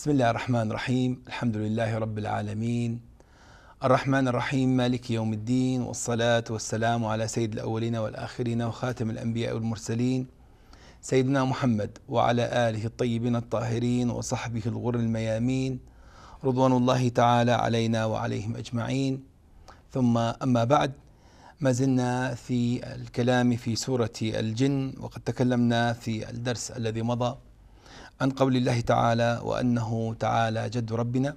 بسم الله الرحمن الرحيم الحمد لله رب العالمين الرحمن الرحيم مالك يوم الدين والصلاة والسلام على سيد الأولين والآخرين وخاتم الأنبياء والمرسلين سيدنا محمد وعلى آله الطيبين الطاهرين وصحبه الغر الميامين رضوان الله تعالى علينا وعليهم أجمعين ثم أما بعد ما زلنا في الكلام في سورة الجن وقد تكلمنا في الدرس الذي مضى عن قول الله تعالى وأنه تعالى جد ربنا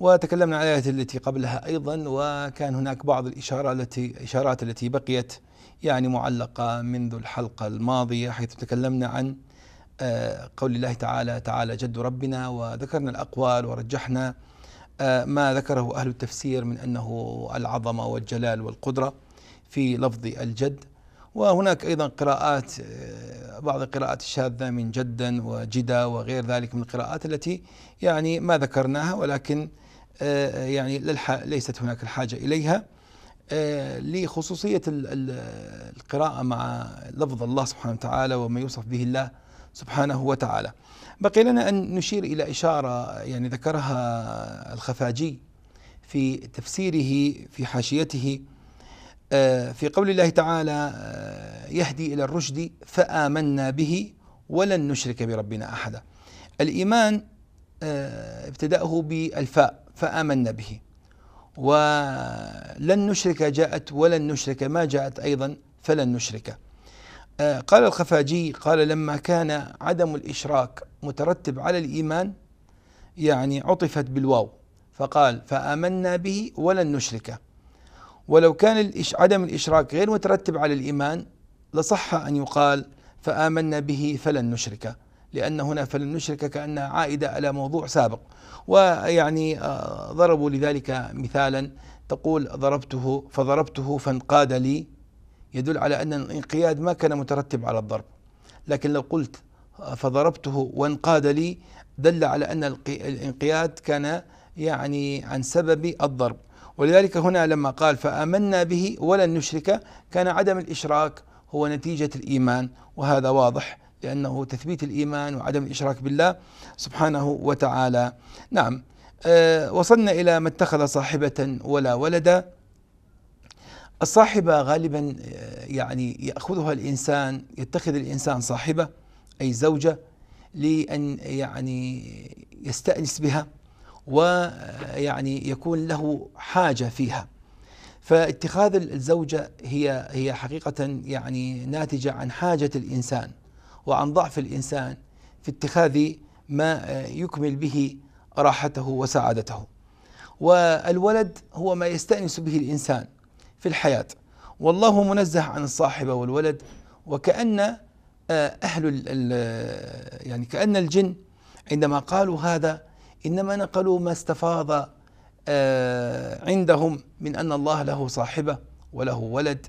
وتكلمنا عن الآية التي قبلها أيضا وكان هناك بعض الإشارة التي إشارات التي بقيت يعني معلقة منذ الحلقة الماضية حيث تكلمنا عن آه، قول الله تعالى تعالى جد ربنا وذكرنا الأقوال ورجحنا آه، ما ذكره أهل التفسير من أنه العظمة والجلال والقدرة في لفظ الجد وهناك أيضا قراءات آه، بعض القراءات الشاذة من جدا وجدا وغير ذلك من القراءات التي يعني ما ذكرناها ولكن آه، آه، يعني ليست هناك الحاجة إليها لخصوصية القراءة مع لفظ الله سبحانه وتعالى وما يوصف به الله سبحانه وتعالى بقي لنا أن نشير إلى إشارة يعني ذكرها الخفاجي في تفسيره في حاشيته في قول الله تعالى يهدي الى الرشد فامنا به ولن نشرك بربنا احدا. الايمان آه، ابتداه بالفاء فامنا به ولن نشرك جاءت ولن نشرك ما جاءت ايضا فلن نشرك. آه، قال الخفاجي قال لما كان عدم الاشراك مترتب على الايمان يعني عطفت بالواو فقال فامنا به ولن نشرك. ولو كان عدم الاشراك غير مترتب على الايمان لصح أن يقال فآمنا به فلن نشرك لأن هنا فلن نشرك كأنها عائدة على موضوع سابق ويعني آه، ضربوا لذلك مثالا تقول ضربته فضربته فانقاد لي يدل على أن الانقياد ما كان مترتب على الضرب لكن لو قلت آه، فضربته وانقاد لي دل على أن الانقياد كان يعني عن سبب الضرب ولذلك هنا لما قال فآمنا به ولن نشرك كان عدم الإشراك هو نتيجة الإيمان وهذا واضح لأنه تثبيت الإيمان وعدم الإشراك بالله سبحانه وتعالى نعم آه، وصلنا إلى ما اتخذ صاحبة ولا ولدا الصاحبة غالبا آه، يعني يأخذها الإنسان يتخذ الإنسان صاحبة أي زوجة لأن يعني يستأنس بها ويعني آه، يكون له حاجة فيها فاتخاذ الزوجة هي هي حقيقة يعني ناتجة عن حاجة الإنسان وعن ضعف الإنسان في اتخاذ ما آه، يكمل به راحته وسعادته والولد هو ما يستأنس به الإنسان في الحياة والله منزه عن الصاحبة والولد وكأن آه، أهل آه، يعني كأن الجن عندما قالوا هذا إنما نقلوا ما استفاض آه، عندهم من أن الله له صاحبة وله ولد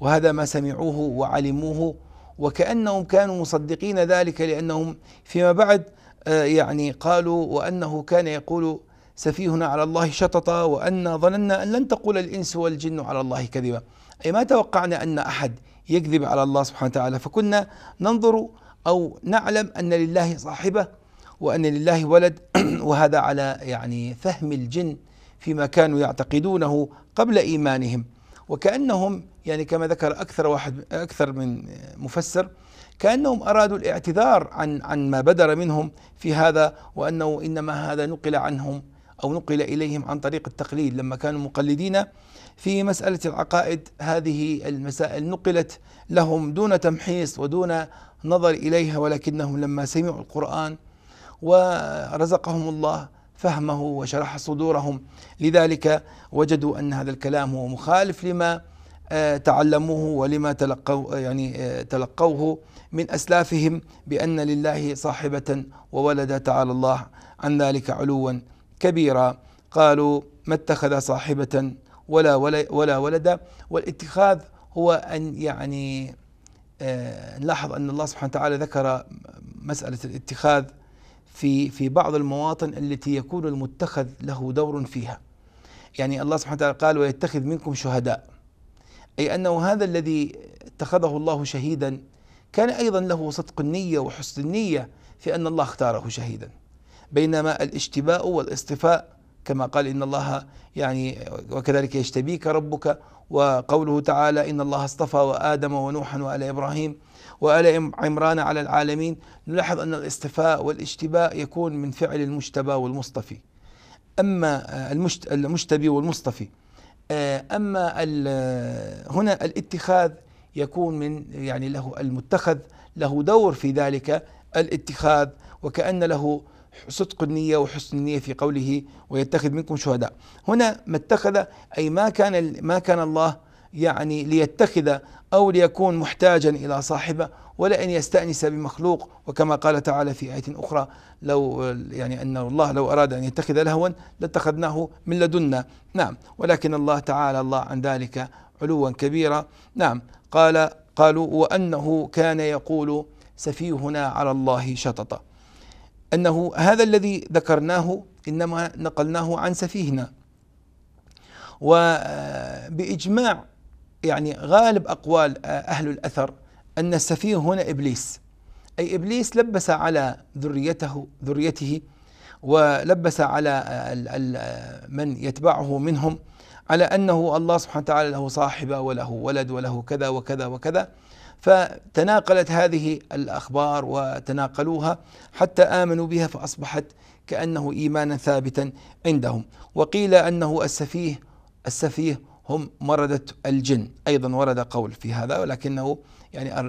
وهذا ما سمعوه وعلموه وكأنهم كانوا مصدقين ذلك لأنهم فيما بعد آه، يعني قالوا وأنه كان يقول سفيهنا على الله شططا وأن ظننا أن لن تقول الإنس والجن على الله كذبا أي ما توقعنا أن أحد يكذب على الله سبحانه وتعالى فكنا ننظر أو نعلم أن لله صاحبة وأن لله ولد وهذا على يعني فهم الجن فيما كانوا يعتقدونه قبل إيمانهم وكأنهم يعني كما ذكر أكثر واحد أكثر من مفسر كأنهم أرادوا الاعتذار عن عن ما بدر منهم في هذا وأنه إنما هذا نقل عنهم أو نقل إليهم عن طريق التقليد لما كانوا مقلدين في مسألة العقائد هذه المسائل نقلت لهم دون تمحيص ودون نظر إليها ولكنهم لما سمعوا القرآن ورزقهم الله فهمه وشرح صدورهم لذلك وجدوا أن هذا الكلام هو مخالف لما آه، تعلموه ولما تلقوا آه، يعني آه، تلقوه من أسلافهم بأن لله صاحبة وولد تعالى الله عن ذلك علوا كبيرا قالوا ما اتخذ صاحبة ولا ولا ولد والاتخاذ هو أن يعني نلاحظ أن الله سبحانه وتعالى ذكر مسألة الاتخاذ في في بعض المواطن التي يكون المتخذ له دور فيها يعني الله سبحانه وتعالى قال ويتخذ منكم شهداء أي أنه هذا الذي اتخذه الله شهيدا كان أيضا له صدق النية وحسن النية في أن الله اختاره شهيدا بينما الاشتباء والاصطفاء كما قال إن الله يعني وكذلك يشتبيك ربك وقوله تعالى إن الله اصطفى وآدم ونوحا وآل إبراهيم وآل عمران على العالمين نلاحظ أن الاستفاء والاجتباء يكون من فعل المجتبى والمصطفي أما آه، المجتبي والمصطفي آه، أما آه، هنا الاتخاذ يكون من يعني له المتخذ له دور في ذلك الاتخاذ وكأن له صدق النية وحسن النية في قوله ويتخذ منكم شهداء هنا ما اتخذ أي ما كان ما كان الله يعني ليتخذ أو ليكون محتاجا إلى صاحبه ولا أن يستأنس بمخلوق وكما قال تعالى في آية أخرى لو يعني أن الله لو أراد أن يتخذ لهوا لاتخذناه من لدنا نعم ولكن الله تعالى الله عن ذلك علوا كبيرا نعم قال قالوا وأنه كان يقول سفيهنا على الله شططا أنه هذا الذي ذكرناه إنما نقلناه عن سفيهنا وبإجماع يعني غالب أقوال آه، أهل الأثر أن السفيه هنا إبليس أي إبليس لبس على ذريته ذريته ولبس على آه، آه، من يتبعه منهم على أنه الله سبحانه وتعالى له صاحبة وله ولد وله كذا وكذا وكذا فتناقلت هذه الأخبار وتناقلوها حتى آمنوا بها فأصبحت كأنه إيمانا ثابتا عندهم وقيل أنه السفيه السفيه هم مردة الجن أيضا ورد قول في هذا ولكنه يعني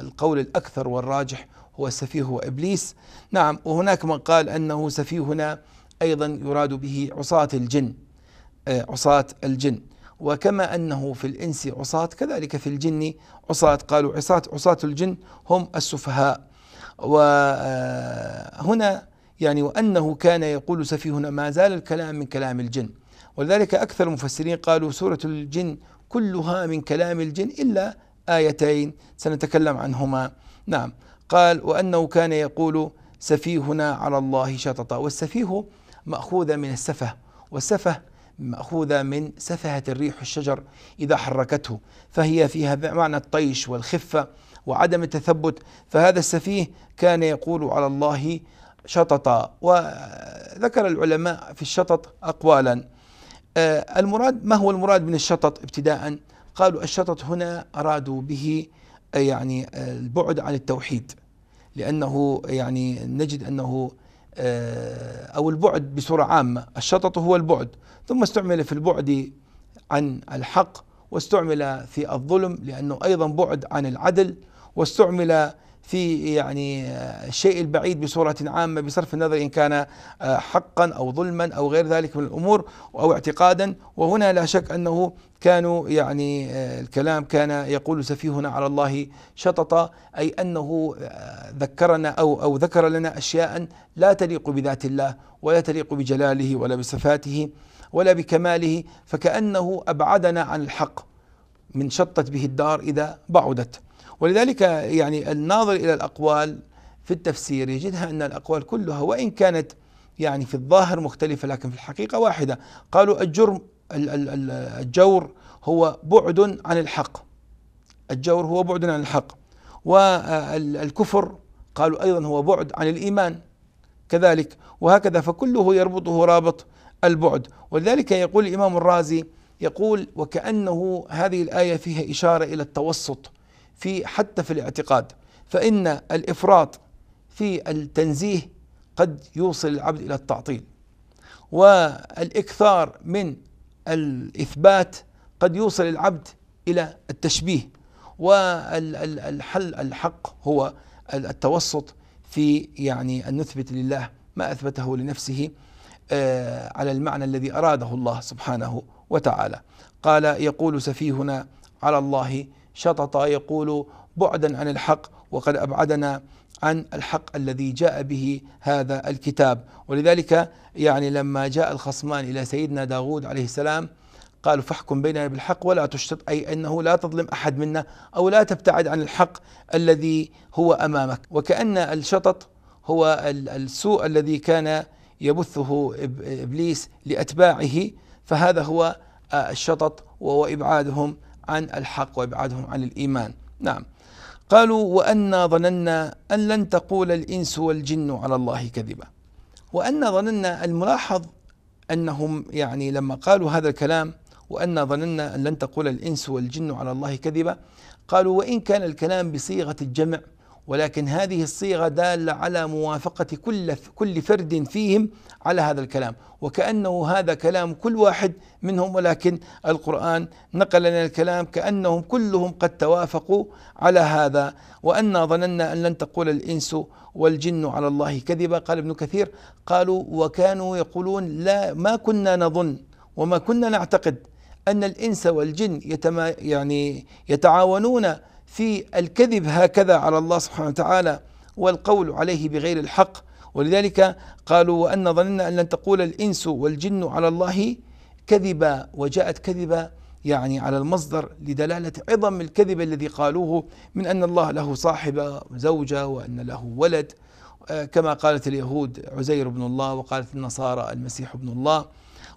القول الأكثر والراجح هو السفيه هو إبليس نعم وهناك من قال أنه سفيه هنا أيضا يراد به عصاة الجن آه، عصاة الجن وكما أنه في الإنس عصاة كذلك في الجن عصاة قالوا عصاة عصاة الجن هم السفهاء وهنا آه، يعني وأنه كان يقول سفيهنا ما زال الكلام من كلام الجن ولذلك أكثر المفسرين قالوا سورة الجن كلها من كلام الجن إلا آيتين سنتكلم عنهما نعم قال وأنه كان يقول سفيهنا على الله شططا والسفيه مأخوذة من السفه والسفه مأخوذة من سفهة الريح الشجر إذا حركته فهي فيها معنى الطيش والخفة وعدم التثبت فهذا السفيه كان يقول على الله شططا وذكر العلماء في الشطط أقوالا آه، المراد ما هو المراد من الشطط ابتداء قالوا الشطط هنا أرادوا به آه، يعني آه، البعد عن التوحيد لأنه يعني نجد أنه أو البعد بصورة عامة الشطط هو البعد ثم استعمل في البعد عن الحق واستعمل في الظلم لأنه أيضا بعد عن العدل واستعمل في يعني الشيء البعيد بصورة عامة بصرف النظر إن كان آه، حقا أو ظلما أو غير ذلك من الأمور أو اعتقادا وهنا لا شك أنه كانوا يعني آه، الكلام كان يقول سفيهنا على الله شطط أي أنه آه، ذكرنا أو أو ذكر لنا أشياء لا تليق بذات الله ولا تليق بجلاله ولا بصفاته ولا بكماله فكأنه أبعدنا عن الحق من شطت به الدار إذا بعدت ولذلك يعني الناظر إلى الأقوال في التفسير يجدها أن الأقوال كلها وإن كانت يعني في الظاهر مختلفة لكن في الحقيقة واحدة قالوا الجرم الجور هو بعد عن الحق الجور هو بعد عن الحق والكفر قالوا أيضا هو بعد عن الإيمان كذلك وهكذا فكله يربطه رابط البعد ولذلك يقول الإمام الرازي يقول وكأنه هذه الآية فيها إشارة إلى التوسط في حتى في الاعتقاد فإن الإفراط في التنزيه قد يوصل العبد إلى التعطيل والإكثار من الإثبات قد يوصل العبد إلى التشبيه والحل الحق هو التوسط في يعني أن نثبت لله ما أثبته لنفسه آه، على المعنى الذي أراده الله سبحانه وتعالى قال يقول سفيهنا على الله شطط يقول بعدا عن الحق وقد ابعدنا عن الحق الذي جاء به هذا الكتاب ولذلك يعني لما جاء الخصمان إلى سيدنا داود عليه السلام قالوا فاحكم بيننا بالحق ولا تشتط أي أنه لا تظلم أحد منا أو لا تبتعد عن الحق الذي هو أمامك وكأن الشطط هو السوء الذي كان يبثه إبليس لأتباعه فهذا هو آه، الشطط وهو إبعادهم عن الحق وابعدهم عن الإيمان نعم قالوا وأنا ظننا أن لن تقول الإنس والجن على الله كذبا وأنا ظننا الملاحظ أنهم يعني لما قالوا هذا الكلام وأنا ظننا أن لن تقول الإنس والجن على الله كذبا قالوا وإن كان الكلام بصيغة الجمع ولكن هذه الصيغة دالة على موافقة كل كل فرد فيهم على هذا الكلام وكأنه هذا كلام كل واحد منهم ولكن القرآن نقل لنا الكلام كأنهم كلهم قد توافقوا على هذا وأنا ظننا أن لن تقول الإنس والجن على الله كذبا قال ابن كثير قالوا وكانوا يقولون لا ما كنا نظن وما كنا نعتقد أن الإنس والجن يتما يعني يتعاونون في الكذب هكذا على الله سبحانه وتعالى والقول عليه بغير الحق ولذلك قالوا وأن ظننا أن لن تقول الإنس والجن على الله كذبا وجاءت كذبا يعني على المصدر لدلالة عظم الكذب الذي قالوه من أن الله له صاحبة زوجة وأن له ولد آه، كما قالت اليهود عزير بن الله وقالت النصارى المسيح بن الله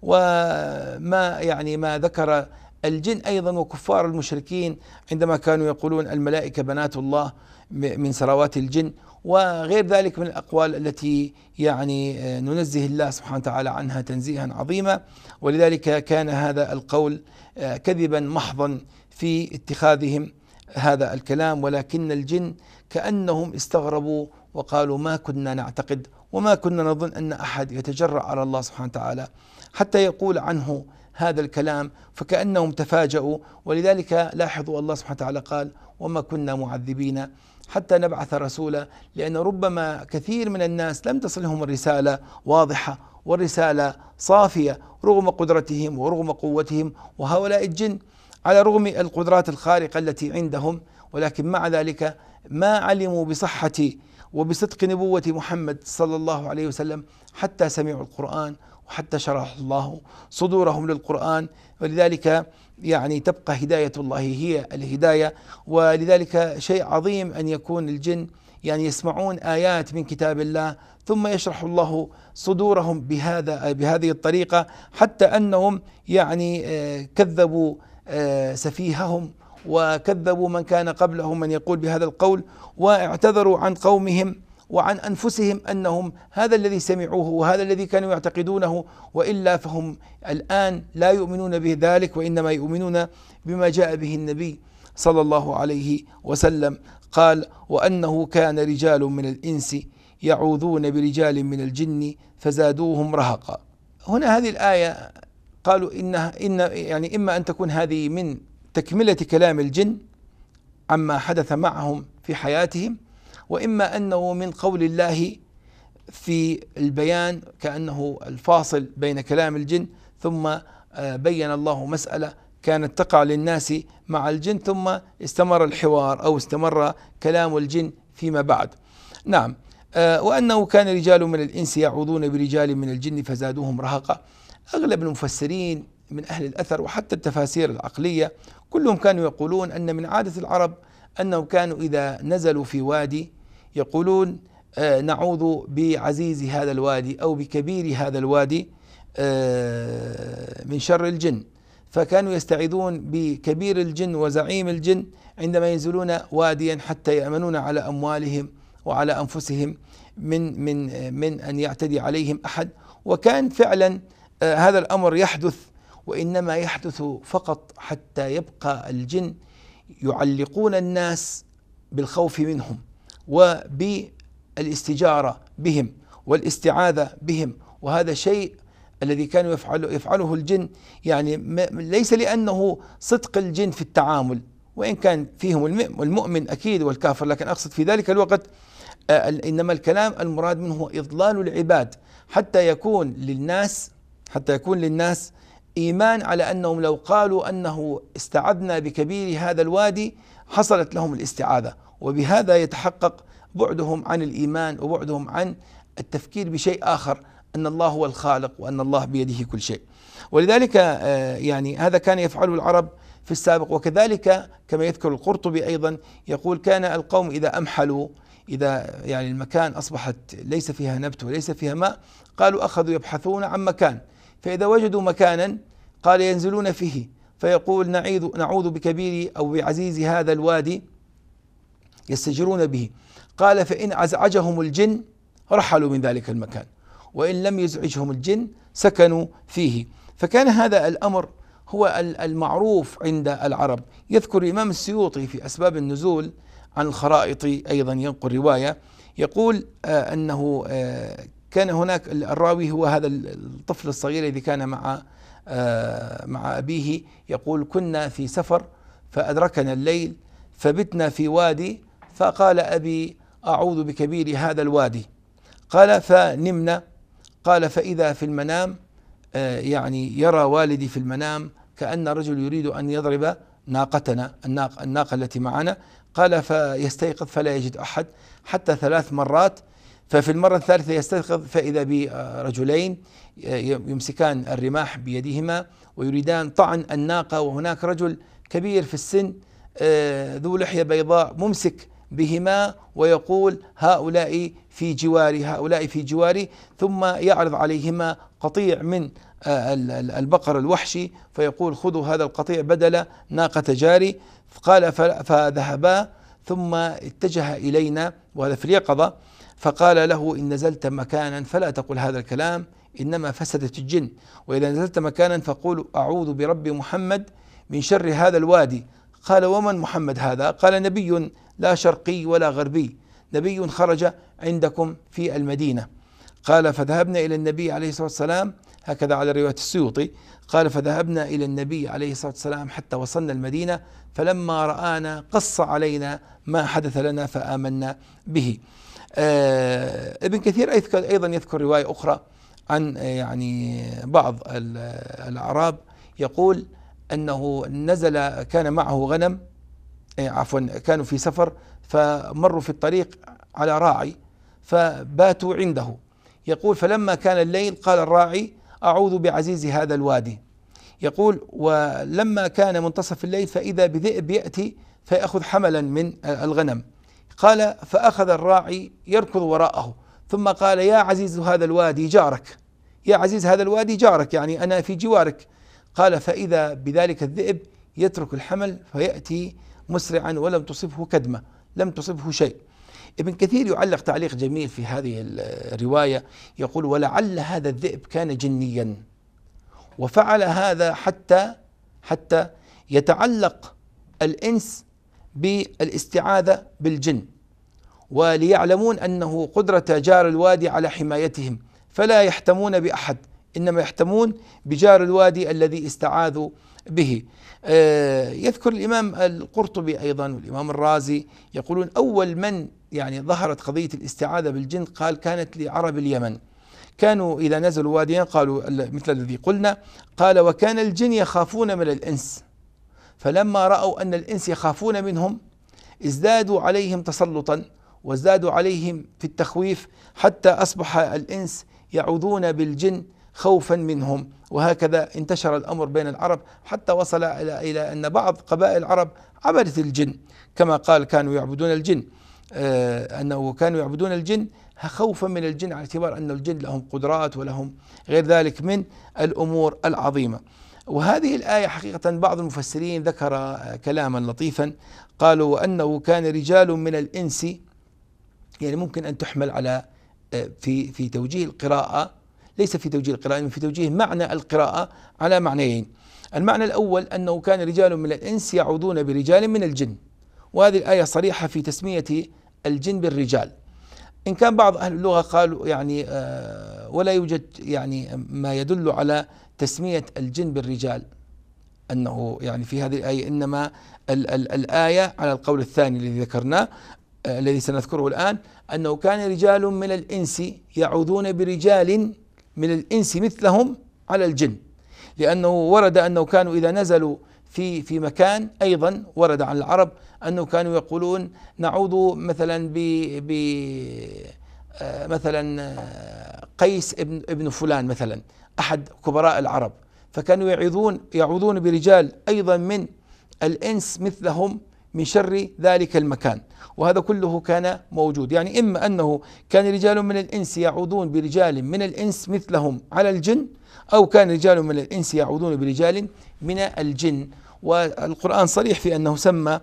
وما يعني ما ذكر الجن أيضا وكفار المشركين عندما كانوا يقولون الملائكة بنات الله من سروات الجن وغير ذلك من الأقوال التي يعني آه، ننزه الله سبحانه وتعالى عنها تنزيها عظيما ولذلك كان هذا القول آه، كذبا محضا في اتخاذهم هذا الكلام ولكن الجن كأنهم استغربوا وقالوا ما كنا نعتقد وما كنا نظن أن أحد يتجرأ على الله سبحانه وتعالى حتى يقول عنه هذا الكلام فكأنهم تفاجؤوا ولذلك لاحظوا الله سبحانه وتعالى قال وما كنا معذبين حتى نبعث رسولا لأن ربما كثير من الناس لم تصلهم الرسالة واضحة والرسالة صافية رغم قدرتهم ورغم قوتهم وهؤلاء الجن على رغم القدرات الخارقة التي عندهم ولكن مع ذلك ما علموا بصحة وبصدق نبوة محمد صلى الله عليه وسلم حتى سمعوا القرآن حتى شرح الله صدورهم للقرآن ولذلك يعني تبقى هداية الله هي الهداية ولذلك شيء عظيم أن يكون الجن يعني يسمعون آيات من كتاب الله ثم يشرح الله صدورهم بهذا بهذه الطريقة حتى أنهم يعني آه، كذبوا آه، سفيههم وكذبوا من كان قبلهم من يقول بهذا القول واعتذروا عن قومهم وعن انفسهم انهم هذا الذي سمعوه وهذا الذي كانوا يعتقدونه والا فهم الان لا يؤمنون به ذلك وانما يؤمنون بما جاء به النبي صلى الله عليه وسلم قال وانه كان رجال من الانس يعوذون برجال من الجن فزادوهم رهقا هنا هذه الايه قالوا انها ان يعني اما ان تكون هذه من تكمله كلام الجن عما حدث معهم في حياتهم وإما أنه من قول الله في البيان كأنه الفاصل بين كلام الجن ثم آه، بين الله مسألة كانت تقع للناس مع الجن ثم استمر الحوار أو استمر كلام الجن فيما بعد نعم آه، وأنه كان رجال من الإنس يعوذون برجال من الجن فزادوهم رهقا أغلب المفسرين من أهل الأثر وحتى التفاسير العقلية كلهم كانوا يقولون أن من عادة العرب أنهم كانوا إذا نزلوا في وادي يقولون آه، نعوذ بعزيز هذا الوادي أو بكبير هذا الوادي آه، من شر الجن فكانوا يستعيذون بكبير الجن وزعيم الجن عندما ينزلون واديا حتى يأمنون على أموالهم وعلى أنفسهم من من من أن يعتدي عليهم أحد وكان فعلا آه، هذا الأمر يحدث وإنما يحدث فقط حتى يبقى الجن يعلقون الناس بالخوف منهم وبالاستجارة بهم والاستعاذة بهم وهذا شيء الذي كان يفعل يفعله الجن يعني ليس لأنه صدق الجن في التعامل وإن كان فيهم المؤمن أكيد والكافر لكن أقصد في ذلك الوقت آه، إنما الكلام المراد منه هو إضلال العباد حتى يكون للناس حتى يكون للناس إيمان على أنهم لو قالوا أنه استعذنا بكبير هذا الوادي حصلت لهم الاستعاذة وبهذا يتحقق بعدهم عن الايمان وبعدهم عن التفكير بشيء اخر ان الله هو الخالق وان الله بيده كل شيء. ولذلك آه، يعني هذا كان يفعله العرب في السابق وكذلك كما يذكر القرطبي ايضا يقول كان القوم اذا امحلوا اذا يعني المكان اصبحت ليس فيها نبت وليس فيها ماء قالوا اخذوا يبحثون عن مكان فاذا وجدوا مكانا قال ينزلون فيه فيقول نعيذ نعوذ بكبير او بعزيز هذا الوادي يستجرون به قال فإن أزعجهم الجن رحلوا من ذلك المكان وإن لم يزعجهم الجن سكنوا فيه فكان هذا الأمر هو المعروف عند العرب يذكر الإمام السيوطي في أسباب النزول عن الخرائط أيضا ينقل رواية يقول آه، أنه آه، كان هناك الراوي هو هذا الطفل الصغير الذي كان مع آه، مع أبيه يقول كنا في سفر فأدركنا الليل فبتنا في وادي فقال أبي أعوذ بكبير هذا الوادي قال فنمنا قال فإذا في المنام آه، يعني يرى والدي في المنام كأن رجل يريد أن يضرب ناقتنا الناقة, الناقة التي معنا قال فيستيقظ فلا يجد أحد حتى ثلاث مرات ففي المرة الثالثة يستيقظ فإذا برجلين آه، يمسكان الرماح بيدهما ويريدان طعن الناقة وهناك رجل كبير في السن آه، ذو لحية بيضاء ممسك بهما ويقول هؤلاء في جواري هؤلاء في جواري ثم يعرض عليهما قطيع من آه، البقر الوحشي فيقول خذوا هذا القطيع بدل ناقة جاري قال فذهبا ثم اتجه إلينا وهذا في اليقظة فقال له إن نزلت مكانا فلا تقل هذا الكلام إنما فسدت الجن وإذا نزلت مكانا فقول أعوذ برب محمد من شر هذا الوادي قال ومن محمد هذا قال نبي لا شرقي ولا غربي نبي خرج عندكم في المدينة قال فذهبنا إلى النبي عليه الصلاة والسلام هكذا على رواية السيوطي قال فذهبنا إلى النبي عليه الصلاة والسلام حتى وصلنا المدينة فلما رآنا قص علينا ما حدث لنا فآمنا به آه، ابن كثير أيضا يذكر رواية أخرى عن آه، يعني بعض الأعراب يقول أنه نزل كان معه غنم إيه، عفوا كانوا في سفر فمروا في الطريق على راعي فباتوا عنده يقول فلما كان الليل قال الراعي أعوذ بعزيز هذا الوادي يقول ولما كان منتصف الليل فإذا بذئب يأتي فيأخذ حملا من الغنم قال فأخذ الراعي يركض وراءه ثم قال يا عزيز هذا الوادي جارك يا عزيز هذا الوادي جارك يعني أنا في جوارك قال فإذا بذلك الذئب يترك الحمل فيأتي مسرعا ولم تصبه كدمة لم تصبه شيء ابن كثير يعلق تعليق جميل في هذه الرواية يقول ولعل هذا الذئب كان جنيا وفعل هذا حتى حتى يتعلق الإنس بالاستعاذة بالجن وليعلمون أنه قدرة جار الوادي على حمايتهم فلا يحتمون بأحد إنما يحتمون بجار الوادي الذي استعاذوا به آه، يذكر الإمام القرطبي أيضا والإمام الرازي يقولون أول من يعني ظهرت قضية الاستعاذة بالجن قال كانت لعرب اليمن كانوا إذا نزلوا واديا قالوا مثل الذي قلنا قال وكان الجن يخافون من الإنس فلما رأوا أن الإنس يخافون منهم ازدادوا عليهم تسلطا وازدادوا عليهم في التخويف حتى أصبح الإنس يعوذون بالجن خوفا منهم وهكذا انتشر الامر بين العرب حتى وصل الى الى ان بعض قبائل العرب عبدت الجن كما قال كانوا يعبدون الجن آه، انه كانوا يعبدون الجن خوفا من الجن على اعتبار ان الجن لهم قدرات ولهم غير ذلك من الامور العظيمه. وهذه الآية حقيقة بعض المفسرين ذكر آه، كلاما لطيفا قالوا أنه كان رجال من الإنس يعني ممكن أن تحمل على آه، في في توجيه القراءة ليس في توجيه القراءة إنما في توجيه معنى القراءة على معنيين المعنى الأول أنه كان رجال من الإنس يعوذون برجال من الجن وهذه الآية صريحة في تسمية الجن بالرجال إن كان بعض أهل اللغة قالوا يعني آه، ولا يوجد يعني ما يدل على تسمية الجن بالرجال أنه يعني في هذه الآية إنما الـ الـ الآية على القول الثاني الذي ذكرناه آه، الذي سنذكره الآن أنه كان رجال من الإنس يعوذون برجال من الإنس مثلهم على الجن لأنه ورد أنه كانوا إذا نزلوا في في مكان أيضا ورد عن العرب أنه كانوا يقولون نعوذ مثلا ب ب آه، مثلا آه، قيس ابن ابن فلان مثلا أحد كبراء العرب فكانوا يعظون يعوذون برجال أيضا من الإنس مثلهم من شر ذلك المكان وهذا كله كان موجود يعني إما أنه كان رجال من الإنس يعوذون برجال من الإنس مثلهم على الجن أو كان رجال من الإنس يعوذون برجال من الجن والقرآن صريح في أنه سمى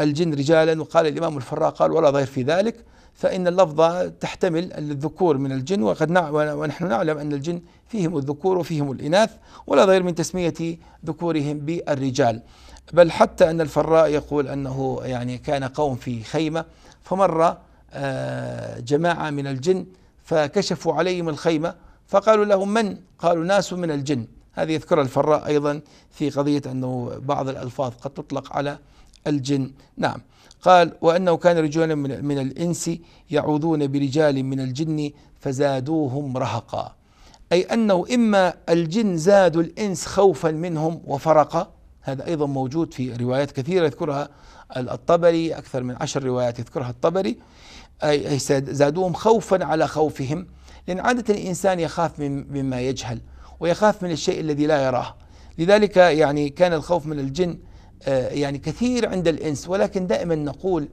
الجن رجالا وقال الإمام الفراء قال ولا ضير في ذلك فإن اللفظة تحتمل الذكور من الجن وقد ونحن نعلم أن الجن فيهم الذكور وفيهم الإناث ولا ضير من تسمية ذكورهم بالرجال بل حتى أن الفراء يقول أنه يعني كان قوم في خيمة فمر آه، جماعة من الجن فكشفوا عليهم الخيمة فقالوا لهم من؟ قالوا ناس من الجن هذه يذكرها الفراء أيضا في قضية أنه بعض الألفاظ قد تطلق على الجن نعم قال وأنه كان رجال من الإنس يعوذون برجال من الجن فزادوهم رهقا أي أنه إما الجن زادوا الإنس خوفا منهم وفرقا هذا أيضا موجود في روايات كثيرة يذكرها الطبري أكثر من عشر روايات يذكرها الطبري أي زادوهم خوفا على خوفهم لأن عادة الإنسان يخاف مما يجهل ويخاف من الشيء الذي لا يراه لذلك يعني كان الخوف من الجن آه، يعني كثير عند الإنس ولكن دائما نقول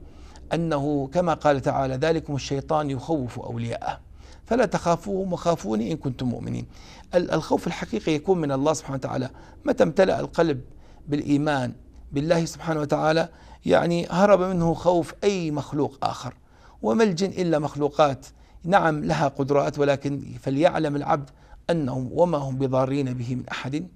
أنه كما قال تعالى ذلكم الشيطان يخوف أولياءه فلا تخافوهم وخافوني إن كنتم مؤمنين الخوف الحقيقي يكون من الله سبحانه وتعالى متى امتلأ القلب بالايمان بالله سبحانه وتعالى يعني هرب منه خوف اي مخلوق اخر وما الجن الا مخلوقات نعم لها قدرات ولكن فليعلم العبد انهم وما هم بضارين به من احد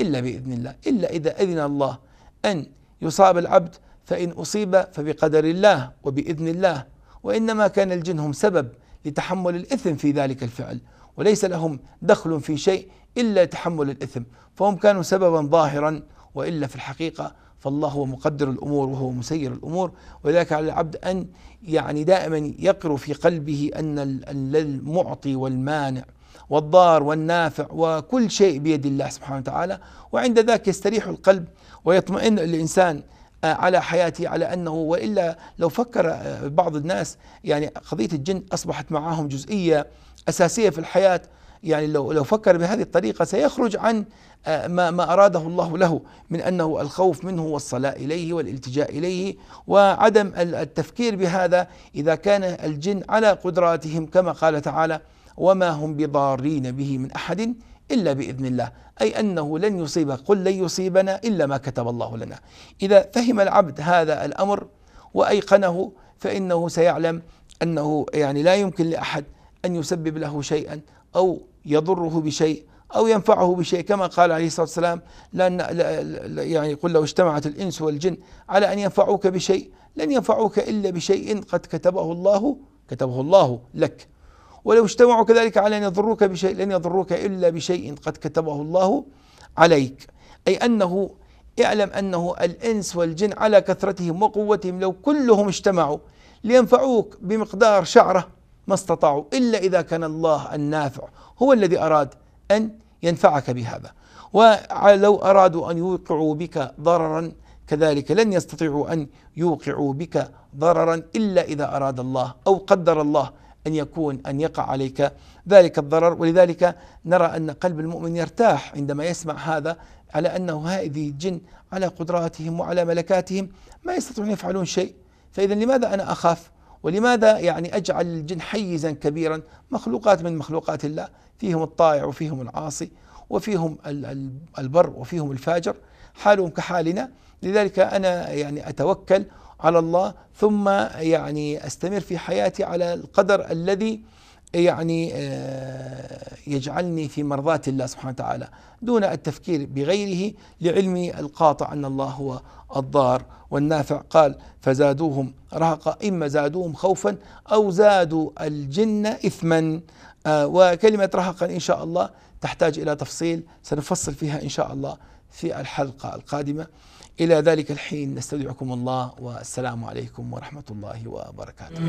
الا باذن الله الا اذا اذن الله ان يصاب العبد فان اصيب فبقدر الله وباذن الله وانما كان الجن هم سبب لتحمل الاثم في ذلك الفعل وليس لهم دخل في شيء الا تحمل الاثم فهم كانوا سببا ظاهرا وإلا في الحقيقة فالله هو مقدر الأمور وهو مسير الأمور ولذلك على العبد أن يعني دائما يقر في قلبه أن المعطي والمانع والضار والنافع وكل شيء بيد الله سبحانه وتعالى وعند ذاك يستريح القلب ويطمئن الإنسان آه، على حياته على انه والا لو فكر آه، بعض الناس يعني قضيه الجن اصبحت معهم جزئيه اساسيه في الحياه يعني لو لو فكر بهذه الطريقه سيخرج عن آه، ما ما اراده الله له من انه الخوف منه والصلاه اليه والالتجاء اليه وعدم التفكير بهذا اذا كان الجن على قدراتهم كما قال تعالى وما هم بضارين به من احد الا باذن الله، اي انه لن يصيب قل لن يصيبنا الا ما كتب الله لنا. اذا فهم العبد هذا الامر وايقنه فانه سيعلم انه يعني لا يمكن لاحد ان يسبب له شيئا او يضره بشيء أو ينفعه بشيء كما قال عليه الصلاة والسلام لأن يعني قل لو اجتمعت الإنس والجن على أن ينفعوك بشيء لن ينفعوك إلا بشيء قد كتبه الله كتبه الله لك ولو اجتمعوا كذلك على أن يضروك بشيء لن يضروك إلا بشيء قد كتبه الله عليك أي أنه اعلم أنه الإنس والجن على كثرتهم وقوتهم لو كلهم اجتمعوا لينفعوك بمقدار شعره ما استطاعوا إلا إذا كان الله النافع هو الذي أراد أن ينفعك بهذا ولو أرادوا أن يوقعوا بك ضررا كذلك لن يستطيعوا أن يوقعوا بك ضررا إلا إذا أراد الله أو قدر الله أن يكون أن يقع عليك ذلك الضرر ولذلك نرى أن قلب المؤمن يرتاح عندما يسمع هذا على أنه هذه الجن على قدراتهم وعلى ملكاتهم ما يستطيعون يفعلون شيء فإذا لماذا أنا أخاف ولماذا يعني أجعل الجن حيزا كبيرا مخلوقات من مخلوقات الله فيهم الطائع وفيهم العاصي وفيهم البر وفيهم الفاجر حالهم كحالنا لذلك أنا يعني أتوكل على الله ثم يعني أستمر في حياتي على القدر الذي يعني آه، يجعلني في مرضاة الله سبحانه وتعالى دون التفكير بغيره لعلمي القاطع أن الله هو الضار والنافع قال فزادوهم رهقا إما زادوهم خوفا أو زادوا الجن إثما آه، وكلمة رهقا إن شاء الله تحتاج إلى تفصيل سنفصل فيها إن شاء الله في الحلقة القادمة إلى ذلك الحين نستودعكم الله والسلام عليكم ورحمة الله وبركاته